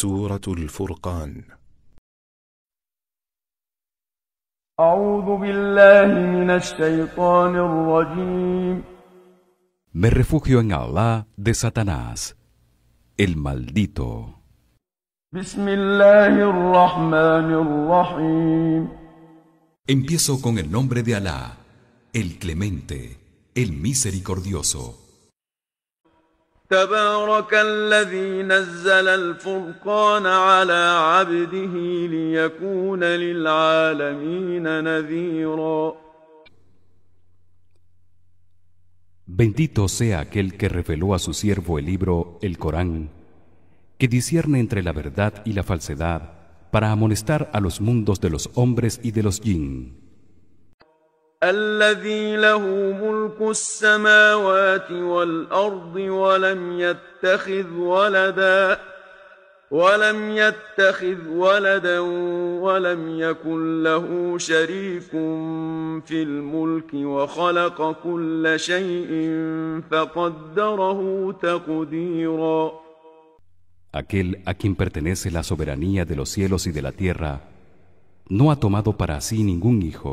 Surat al Me refugio en Allah de Satanás, el maldito. Empiezo con el nombre de Allah, el clemente, el misericordioso. Bendito sea aquel que reveló a su siervo el libro, el Corán, que discierne entre la verdad y la falsedad para amonestar a los mundos de los hombres y de los jinn. الذي له ملك السماوات والأرض ولم يتخذ ولدا ولم يتخذ ولدا ولم يكن له شريك في الملك وخلق كل شيء فقدره تقديرا Aquel a quien pertenece la soberanía de los cielos y de la tierra no ha tomado para sí ningún hijo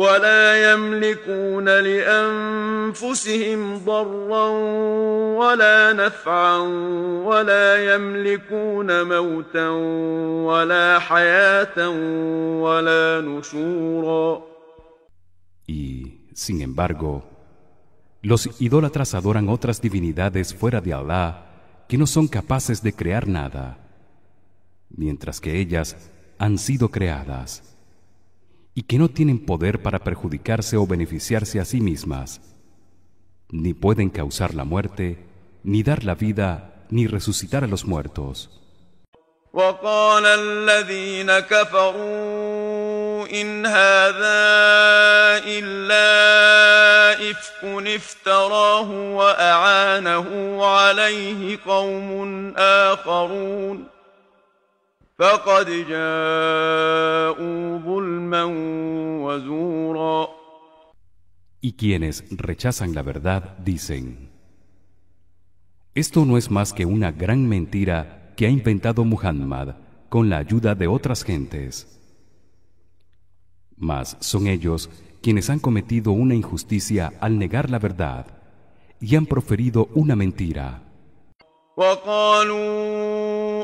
Y sin embargo los idólatras adoran otras divinidades fuera de Allah que no son capaces de crear nada mientras que ellas han sido creadas y que no tienen poder para perjudicarse o beneficiarse a sí mismas ni pueden causar la muerte ni dar la vida ni resucitar a los muertos y quienes rechazan la verdad dicen Esto no es más que una gran mentira que ha inventado Muhammad con la ayuda de otras gentes Mas son ellos quienes han cometido una injusticia al negar la verdad y han proferido una mentira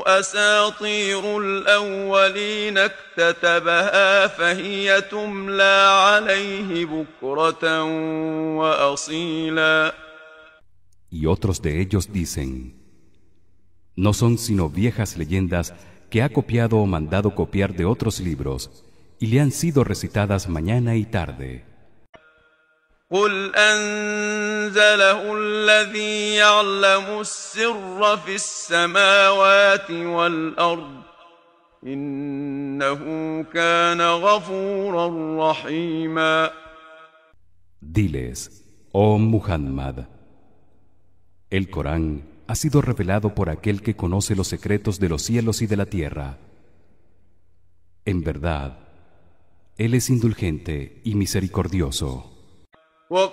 y otros de ellos dicen, no son sino viejas leyendas que ha copiado o mandado copiar de otros libros y le han sido recitadas mañana y tarde. Diles, oh Muhammad, el Corán ha sido revelado por aquel que conoce los secretos de los cielos y de la tierra. En verdad, Él es indulgente y misericordioso. Y dicen,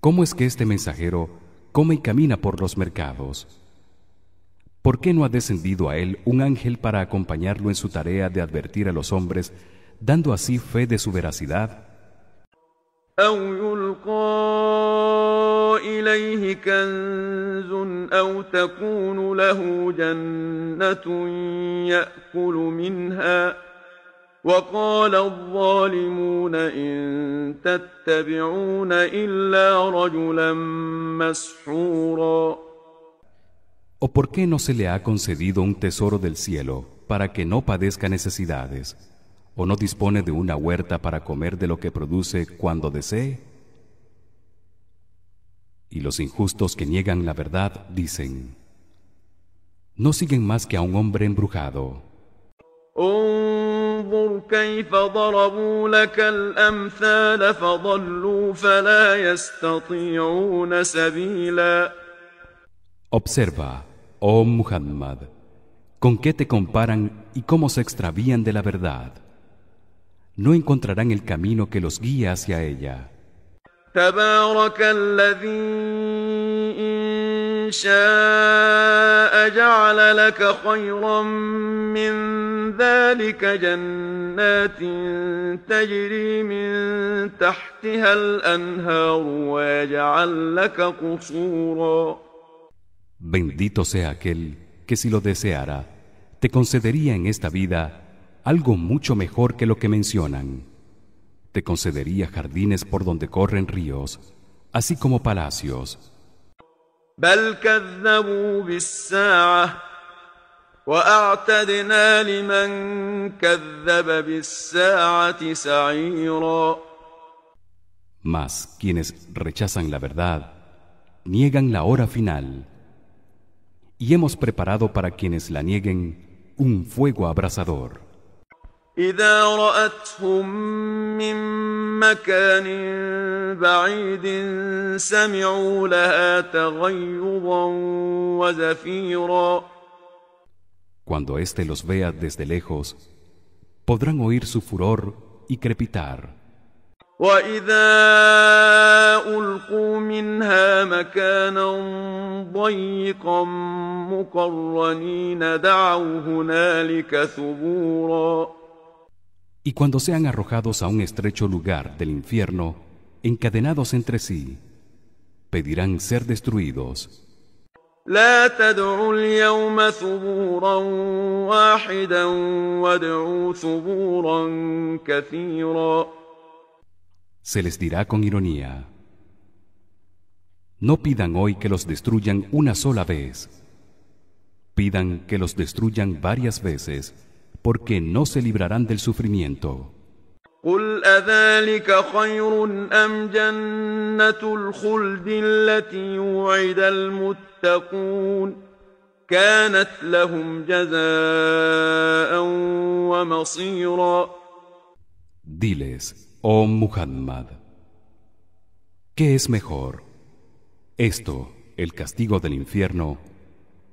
¿cómo es que este mensajero come y camina por los mercados? ¿Por qué no ha descendido a él un ángel para acompañarlo en su tarea de advertir a los hombres dando así fe de su veracidad ¿O por qué no se le ha concedido un tesoro del cielo para que no padezca necesidades? o no dispone de una huerta para comer de lo que produce cuando desee? Y los injustos que niegan la verdad dicen: No siguen más que a un hombre embrujado. Observa, oh Muhammad, con qué te comparan y cómo se extravían de la verdad no encontrarán el camino que los guía hacia ella. Bendito sea aquel que si lo deseara te concedería en esta vida algo mucho mejor que lo que mencionan. Te concedería jardines por donde corren ríos, así como palacios. Mas quienes rechazan la verdad niegan la hora final. Y hemos preparado para quienes la nieguen un fuego abrasador. اذا راتهم من مكان بعيد سمعوا لها تغيظا وزفيرا Cuando éste los vea desde lejos, podrán oír su furor y crepitar. واذا القوا منها مكانا ضيقا مقرنين دعوا هنالك ثبورا y cuando sean arrojados a un estrecho lugar del infierno, encadenados entre sí, pedirán ser destruidos. Se les dirá con ironía No pidan hoy que los destruyan una sola vez pidan que los destruyan varias veces porque no se librarán del sufrimiento. Diles, oh Muhammad, ¿qué es mejor? Esto, el castigo del infierno,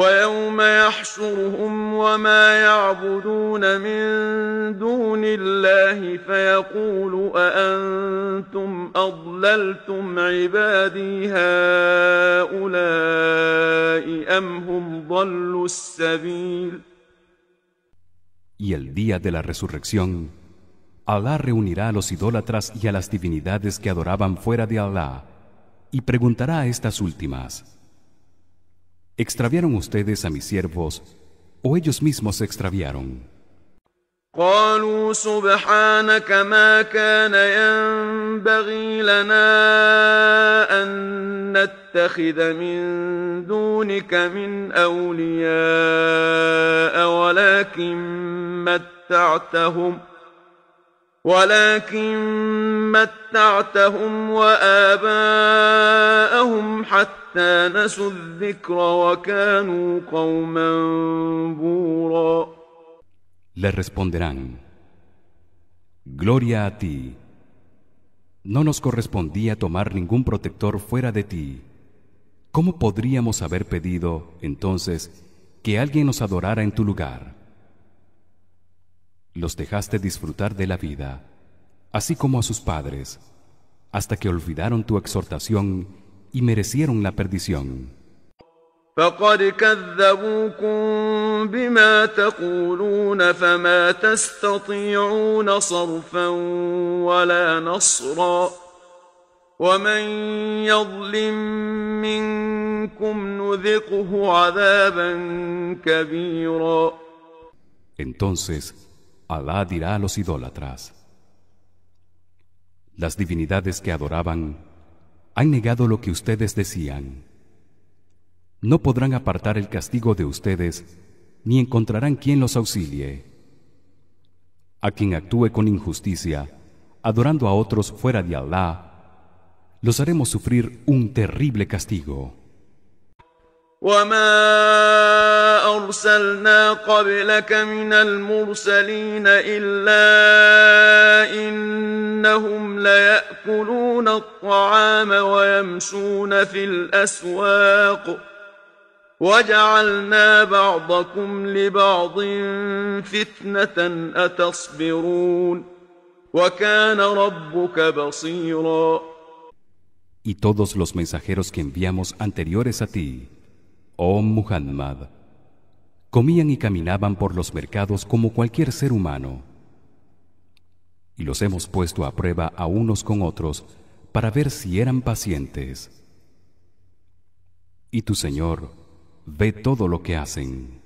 Y el día de la resurrección, Allah reunirá a los idólatras y a las divinidades que adoraban fuera de Allah y preguntará a estas últimas extraviaron ustedes a mis siervos o ellos mismos se extraviaron قالوا سبحانك ما كان ينبغي لنا أن نتخذ من دونك من اولياء ولكن متعتهم le responderán Gloria a ti No nos correspondía tomar ningún protector fuera de ti ¿Cómo podríamos haber pedido entonces que alguien nos adorara en tu lugar? los dejaste disfrutar de la vida, así como a sus padres, hasta que olvidaron tu exhortación y merecieron la perdición. Entonces Alá dirá a los idólatras Las divinidades que adoraban han negado lo que ustedes decían No podrán apartar el castigo de ustedes ni encontrarán quien los auxilie A quien actúe con injusticia adorando a otros fuera de Alá los haremos sufrir un terrible castigo وما ارسلنا قبلك من المرسلين الا انهم لياكلون الطعام ويمشون في الاسواق وجعلنا بعضكم لبعض فتنه اتصبرون وكان ربك بصيرا Y todos los mensajeros que enviamos anteriores a ti Oh Muhammad, comían y caminaban por los mercados como cualquier ser humano. Y los hemos puesto a prueba a unos con otros para ver si eran pacientes. Y tu Señor ve todo lo que hacen.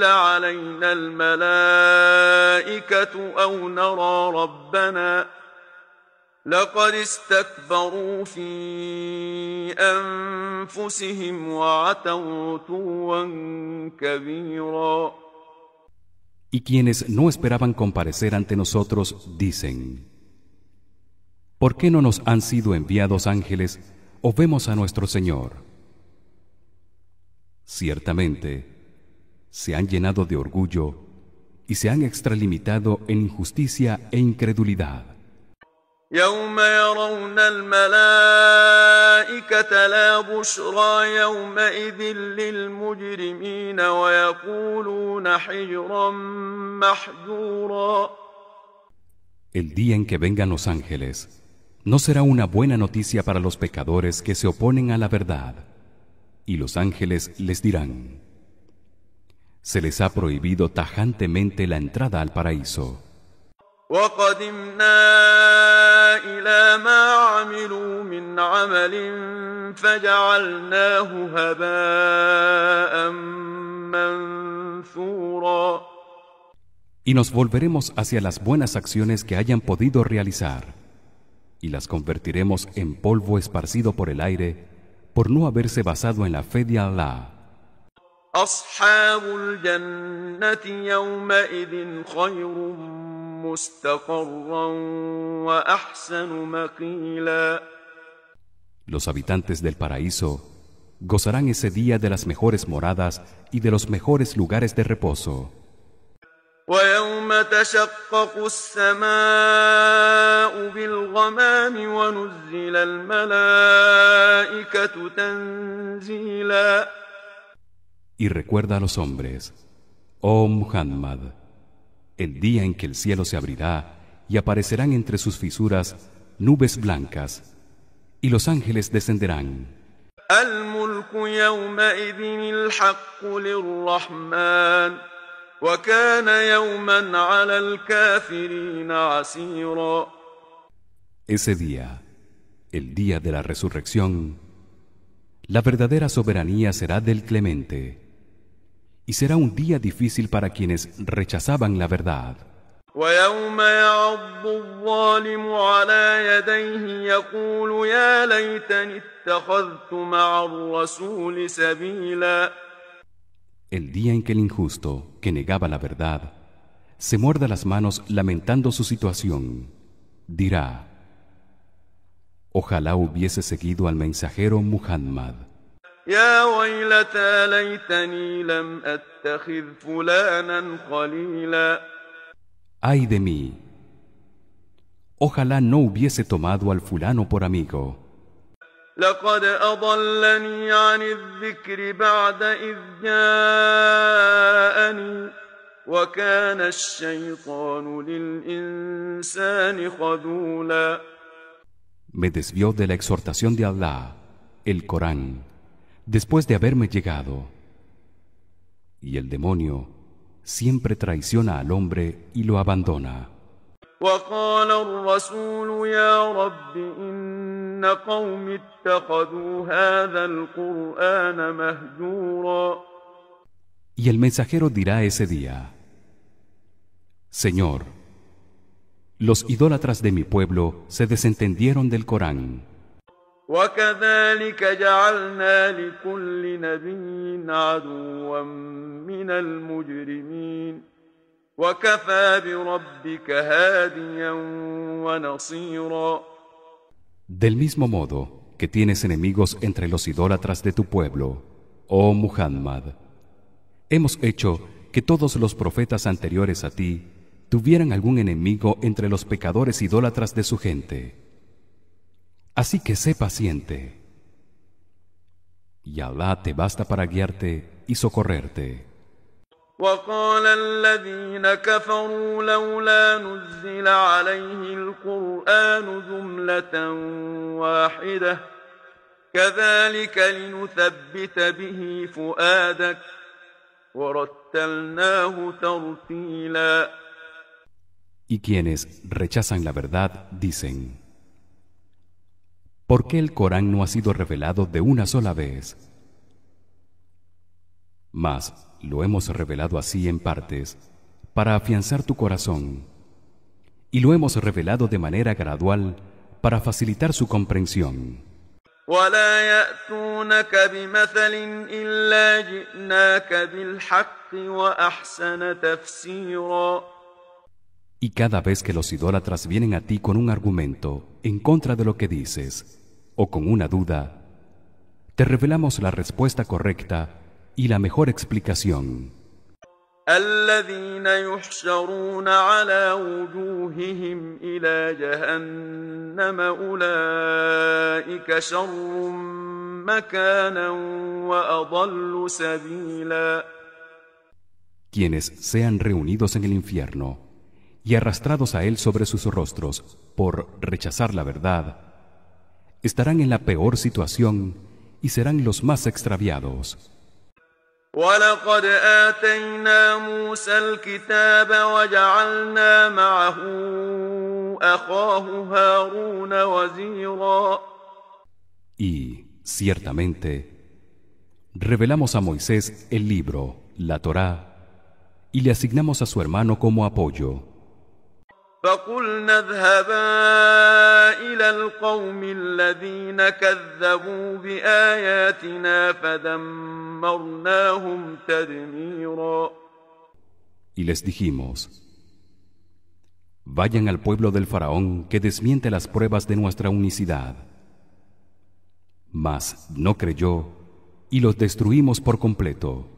Y quienes no esperaban comparecer ante nosotros dicen ¿Por qué no nos han sido enviados ángeles o vemos a nuestro Señor? Ciertamente, se han llenado de orgullo y se han extralimitado en injusticia e incredulidad. El día en que vengan los ángeles no será una buena noticia para los pecadores que se oponen a la verdad y los ángeles les dirán se les ha prohibido tajantemente la entrada al paraíso. Y nos volveremos hacia las buenas acciones que hayan podido realizar y las convertiremos en polvo esparcido por el aire por no haberse basado en la fe de Allah. أصحاب الجنة يومئذ خير مستقرا وأحسن مقيلا Los habitantes del paraíso gozarán ese día de las mejores moradas y de los mejores lugares de reposo. ويوم تشقق السماء بالغمام ونزل الملائكة تنزيلاً y recuerda a los hombres oh Muhammad el día en que el cielo se abrirá y aparecerán entre sus fisuras nubes blancas y los ángeles descenderán Ese día, el día de la resurrección, la verdadera soberanía será del clemente y será un día difícil para quienes rechazaban la verdad. El día en que el injusto, que negaba la verdad, se muerda las manos lamentando su situación, dirá: Ojalá hubiese seguido al mensajero Muhammad. يا ويلتى ليتني لم أتخذ فلانا خليلا Ay de mí. Ojalá no hubiese tomado al fulano por amigo. لقد أضلني عن الذكر بعد إذ جاءني وكان الشيطان للإنسان خذولا Me desvió de la exhortación de Allah, el Corán. después de haberme llegado. Y el demonio siempre traiciona al hombre y lo abandona. Y el mensajero dirá ese día Señor los idólatras de mi pueblo se desentendieron del Corán del mismo modo que tienes enemigos entre los idólatras de tu pueblo, oh Muhammad, hemos hecho que todos los profetas anteriores a ti tuvieran algún enemigo entre los pecadores idólatras de su gente. Así que sé paciente. Y Alá te basta para guiarte y socorrerte. Y quienes rechazan la verdad dicen ¿Por qué el Corán no ha sido revelado de una sola vez? Mas lo hemos revelado así en partes para afianzar tu corazón y lo hemos revelado de manera gradual para facilitar su comprensión. Y cada vez que los idólatras vienen a ti con un argumento en contra de lo que dices, o con una duda, te revelamos la respuesta correcta y la mejor explicación. Quienes sean reunidos en el infierno y arrastrados a él sobre sus rostros por rechazar la verdad estarán en la peor situación y serán los más extraviados. Y ciertamente revelamos a Moisés el libro, la Torá, y le asignamos a su hermano como apoyo. Y les dijimos Vayan al pueblo del faraón que desmiente las pruebas de nuestra unicidad Mas no creyó y los destruimos por completo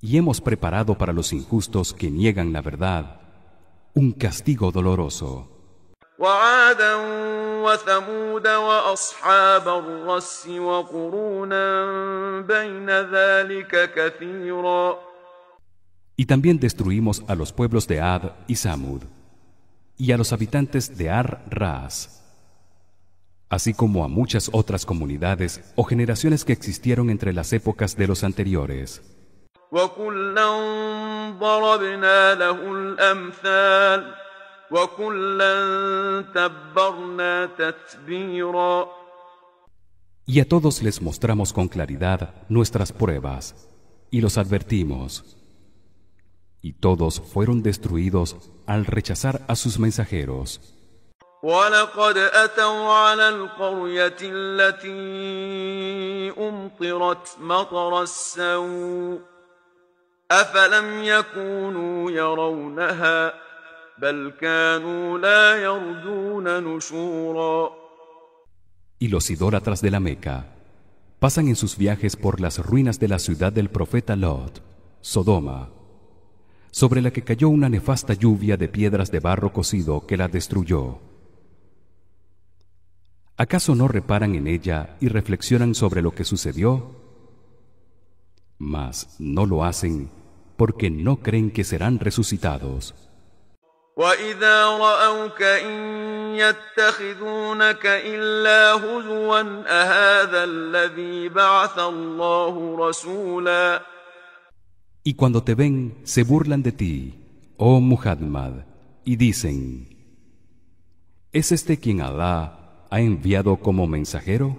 y hemos preparado para los injustos que niegan la verdad un castigo doloroso. Y también destruimos a los pueblos de Ad y Samud y a los habitantes de Ar-Ras así como a muchas otras comunidades o generaciones que existieron entre las épocas de los anteriores. Y a todos les mostramos con claridad nuestras pruebas y los advertimos. Y todos fueron destruidos al rechazar a sus mensajeros. Y los idólatras de la Meca pasan en sus viajes por las ruinas de la ciudad del profeta Lot, Sodoma, sobre la que cayó una nefasta lluvia de piedras de barro cocido que la destruyó. ¿Acaso no reparan en ella y reflexionan sobre lo que sucedió? Mas no lo hacen porque no creen que serán resucitados. Y cuando te ven, se burlan de ti, oh Muhammad, y dicen: ¿Es este quien allah ha enviado como mensajero?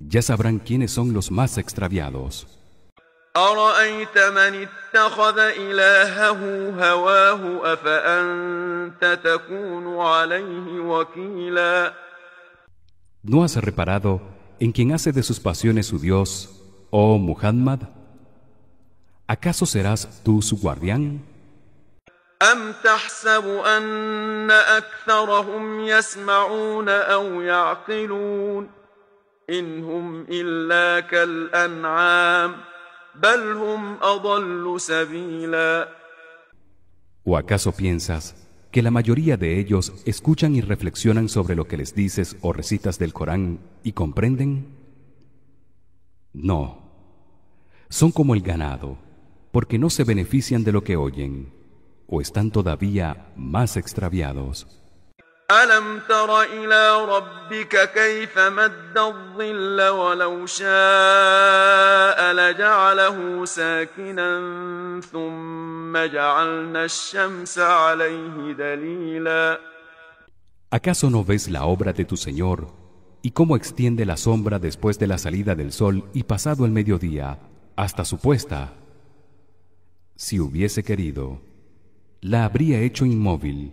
ya sabrán quiénes son los más extraviados. ¿No has reparado en quien hace de sus pasiones su Dios, oh Muhammad? ¿Acaso serás tú su guardián? ¿O acaso piensas que la mayoría de ellos escuchan y reflexionan sobre lo que les dices o recitas del Corán y comprenden? No. Son como el ganado, porque no se benefician de lo que oyen o están todavía más extraviados. ¿Acaso no ves la obra de tu Señor y cómo extiende la sombra después de la salida del sol y pasado el mediodía hasta su puesta? Si hubiese querido, la habría hecho inmóvil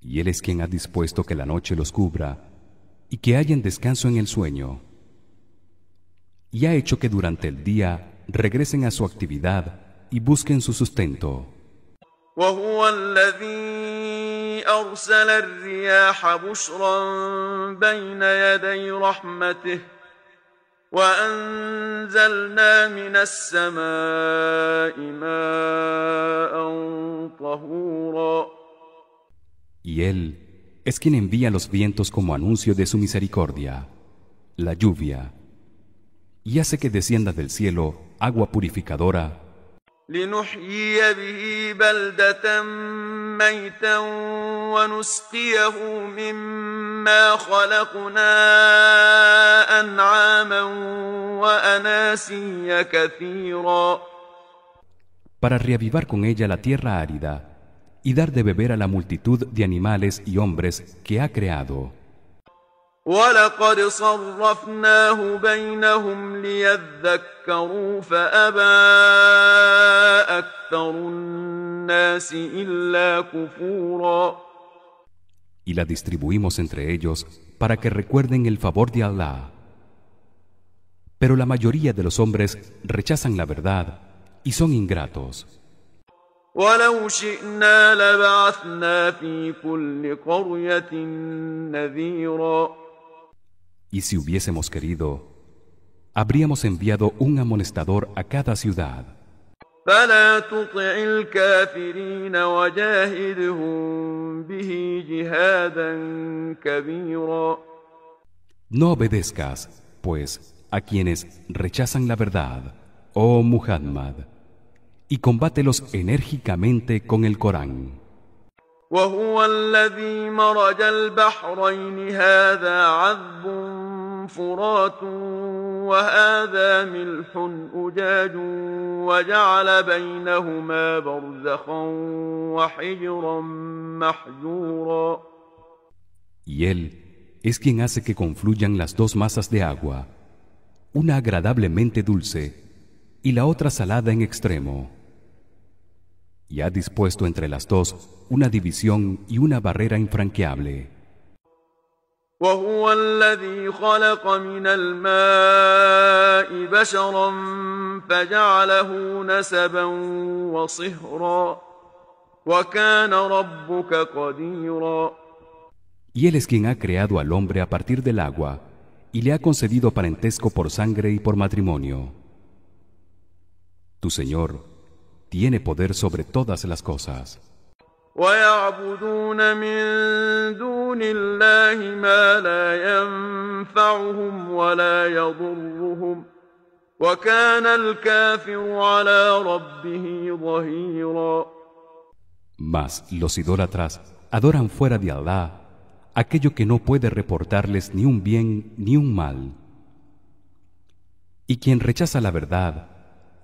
y él es quien ha dispuesto que la noche los cubra y que hayan descanso en el sueño y ha hecho que durante el día regresen a su actividad y busquen su sustento él es quien envía los vientos como anuncio de su misericordia la lluvia y hace que descienda del cielo agua purificadora Para reavivar con ella la tierra árida y dar de beber a la multitud de animales y hombres que ha creado. Y la distribuimos entre ellos para que recuerden el favor de Allah. Pero la mayoría de los hombres rechazan la verdad y son ingratos. Y si hubiésemos querido, habríamos enviado un amonestador a cada ciudad. No obedezcas, pues, a quienes rechazan la verdad, oh Muhammad y combátelos enérgicamente con el Corán. Y él es quien hace que confluyan las dos masas de agua, una agradablemente dulce y la otra salada en extremo y ha dispuesto entre las dos una división y una barrera infranqueable. Y él es quien ha creado al hombre a partir del agua y le ha concedido parentesco por sangre y por matrimonio. Tu Señor tiene poder sobre todas las cosas. Mas los idólatras adoran fuera de Alá aquello que no puede reportarles ni un bien ni un mal. Y quien rechaza la verdad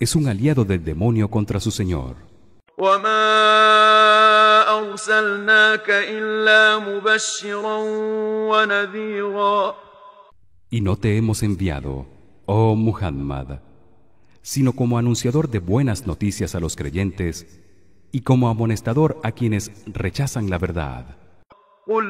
es un aliado del demonio contra su Señor. Y no te hemos enviado, oh Muhammad, sino como anunciador de buenas noticias a los creyentes y como amonestador a quienes rechazan la verdad. Diles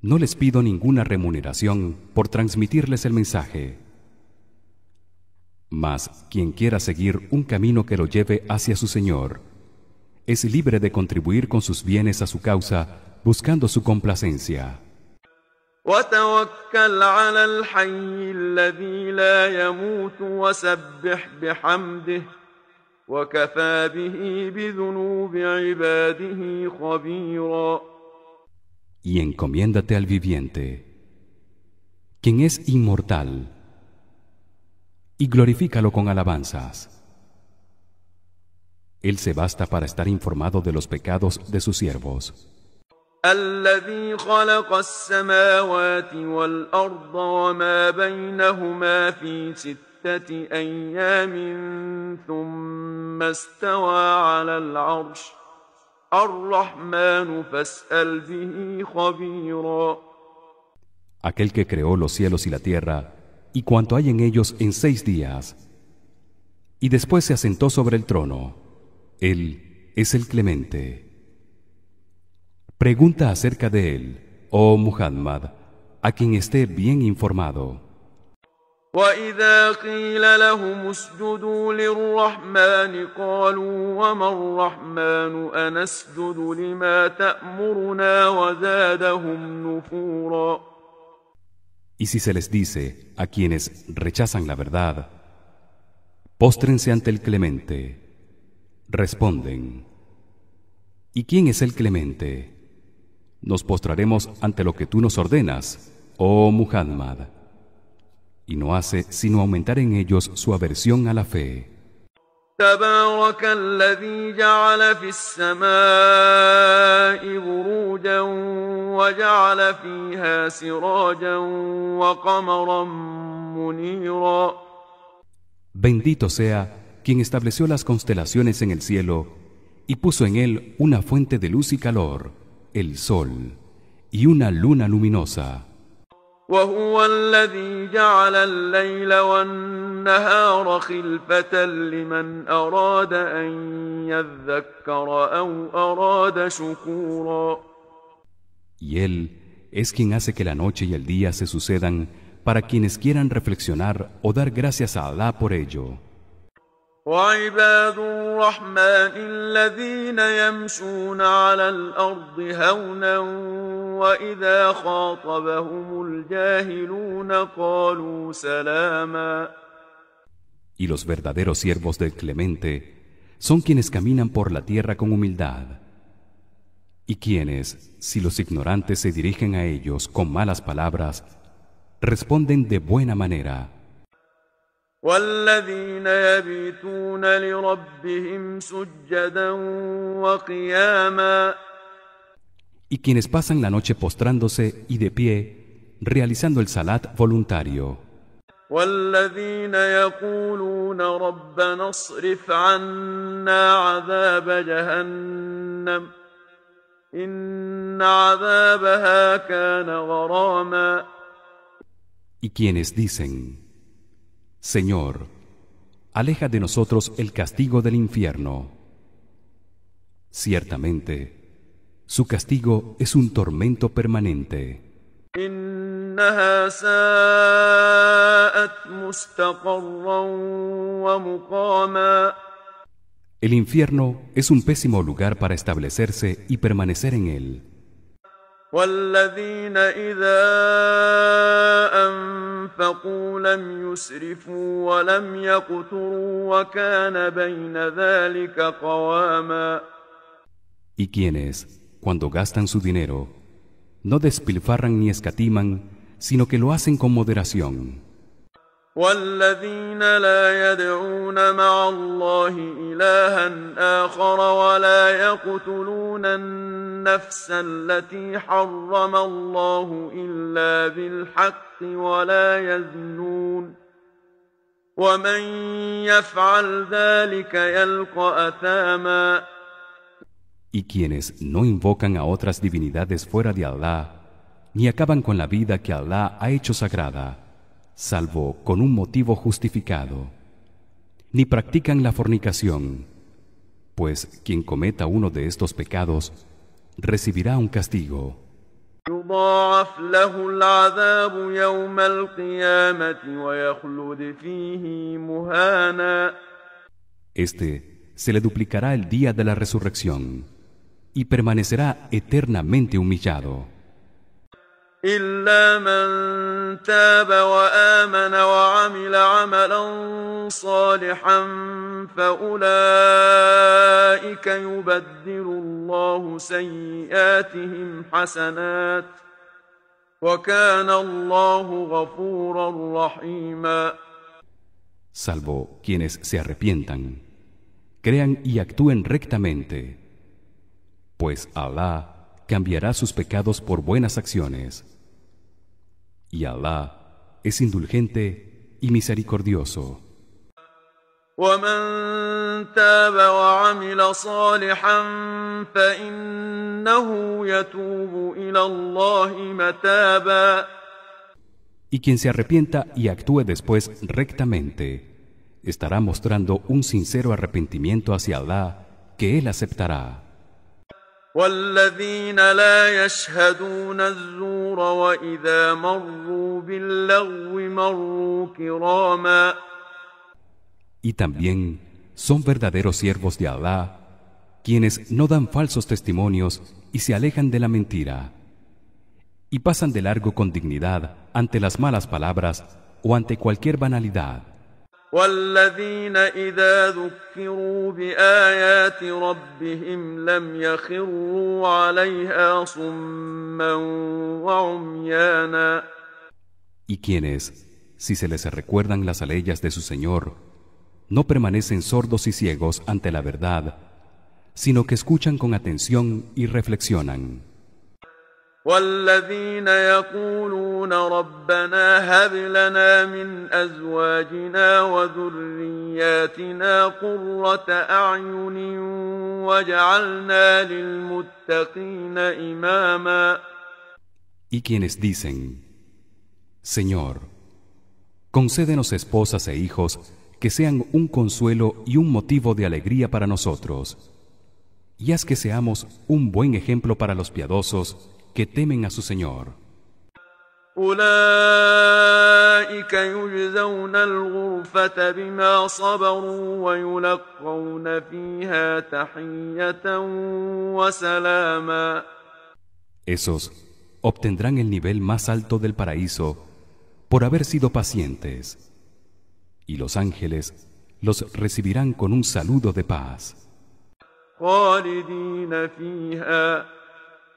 No les pido ninguna remuneración por transmitirles el mensaje mas quien quiera seguir un camino que lo lleve hacia su Señor es libre de contribuir con sus bienes a su causa buscando su complacencia. Y encomiéndate al viviente, quien es inmortal, y glorifícalo con alabanzas. Él se basta para estar informado de los pecados de sus siervos. الذي Aquel que creó los cielos y la tierra y cuanto hay en ellos en seis días y después se asentó sobre el trono Él es el clemente Pregunta acerca de él, oh Muhammad, a quien esté bien informado. Y si se les dice a quienes rechazan la verdad, póstrense ante el clemente. Responden, ¿y quién es el clemente? nos postraremos ante lo que tú nos ordenas, oh Muhammad. Y no hace sino aumentar en ellos su aversión a la fe. Bendito sea quien estableció las constelaciones en el cielo y puso en él una fuente de luz y calor el sol y una luna luminosa. Y él es quien hace que la noche y el día se sucedan para quienes quieran reflexionar o dar gracias a Allah por ello. Y los verdaderos siervos del Clemente son quienes caminan por la tierra con humildad y quienes, si los ignorantes se dirigen a ellos con malas palabras, responden de buena manera. والذين يبيتون لربهم سجدا وقياما y quienes pasan la noche postrándose y de pie realizando el salat voluntario والذين يقولون ربنا اصرف عنا عذاب جهنم إن عذابها كان غراما y quienes dicen Señor, aleja de nosotros el castigo del infierno. Ciertamente, su castigo es un tormento permanente. El infierno es un pésimo lugar para establecerse y permanecer en él. Y quienes, cuando gastan su dinero, no despilfarran ni escatiman, sino que lo hacen con moderación. والذين لا يدعون مع الله إلها آخر ولا يقتلون النفس التي حرم الله إلا بالحق ولا يزنون ومن يفعل ذلك يلقى أثاما Y quienes no invocan a otras divinidades fuera de Allah, ni acaban con la vida que Allah ha hecho sagrada, salvo con un motivo justificado ni practican la fornicación pues quien cometa uno de estos pecados recibirá un castigo este se le duplicará el día de la resurrección y permanecerá eternamente humillado إلا من تاب وآمن وعمل عملا صالحا فأولئك يبدل الله سيئاتهم حسنات وكان الله غفورا رحيما Salvo quienes se arrepientan, crean y actúen rectamente, pues Allah cambiará sus pecados por buenas acciones. y Allah es indulgente y misericordioso. Y quien se arrepienta y actúe después rectamente estará mostrando un sincero arrepentimiento hacia Allah que él aceptará. Y también son verdaderos siervos de Allah quienes no dan falsos testimonios y se alejan de la mentira y pasan de largo con dignidad ante las malas palabras o ante cualquier banalidad y quienes, si se les recuerdan las aleyas de su Señor, no permanecen sordos y ciegos ante la verdad, sino que escuchan con atención y reflexionan. Y quienes dicen Señor concédenos esposas e hijos que sean un consuelo y un motivo de alegría para nosotros y haz que seamos un buen ejemplo para los piadosos que temen a su Señor. Esos obtendrán el nivel más alto del paraíso por haber sido pacientes y los ángeles los recibirán con un saludo de paz.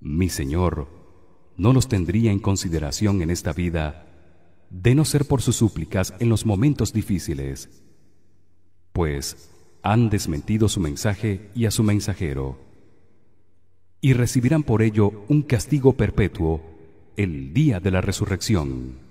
mi señor no los tendría en consideración en esta vida de no ser por sus súplicas en los momentos difíciles pues han desmentido su mensaje y a su mensajero y recibirán por ello un castigo perpetuo el día de la resurrección